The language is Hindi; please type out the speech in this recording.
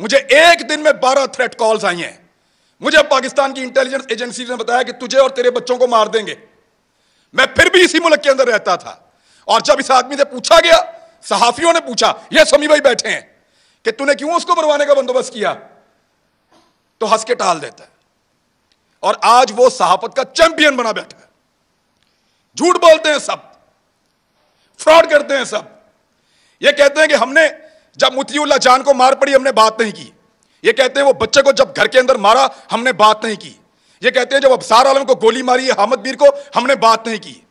मुझे एक दिन में बारह थ्रेट कॉल्स आई हैं मुझे पाकिस्तान की इंटेलिजेंस एजेंसी ने बताया कि तुझे और तेरे बच्चों को मार देंगे मैं फिर भी इसी मुल्क के अंदर रहता था और जब इस आदमी से पूछा गया सहाफियों ने पूछा ये समी भाई बैठे हैं कि तूने क्यों उसको मरवाने का बंदोबस्त किया तो हंस के टाल देता है और आज वो सहाफत का चैंपियन बना बैठा है झूठ बोलते हैं सब फ्रॉड करते हैं सब ये कहते हैं कि हमने जब मुतीउल्ला जान को मार पड़ी हमने बात नहीं की ये कहते हैं वो बच्चे को जब घर के अंदर मारा हमने बात नहीं की ये कहते हैं जब अबसार आलम को गोली मारी हामद बीर को हमने बात नहीं की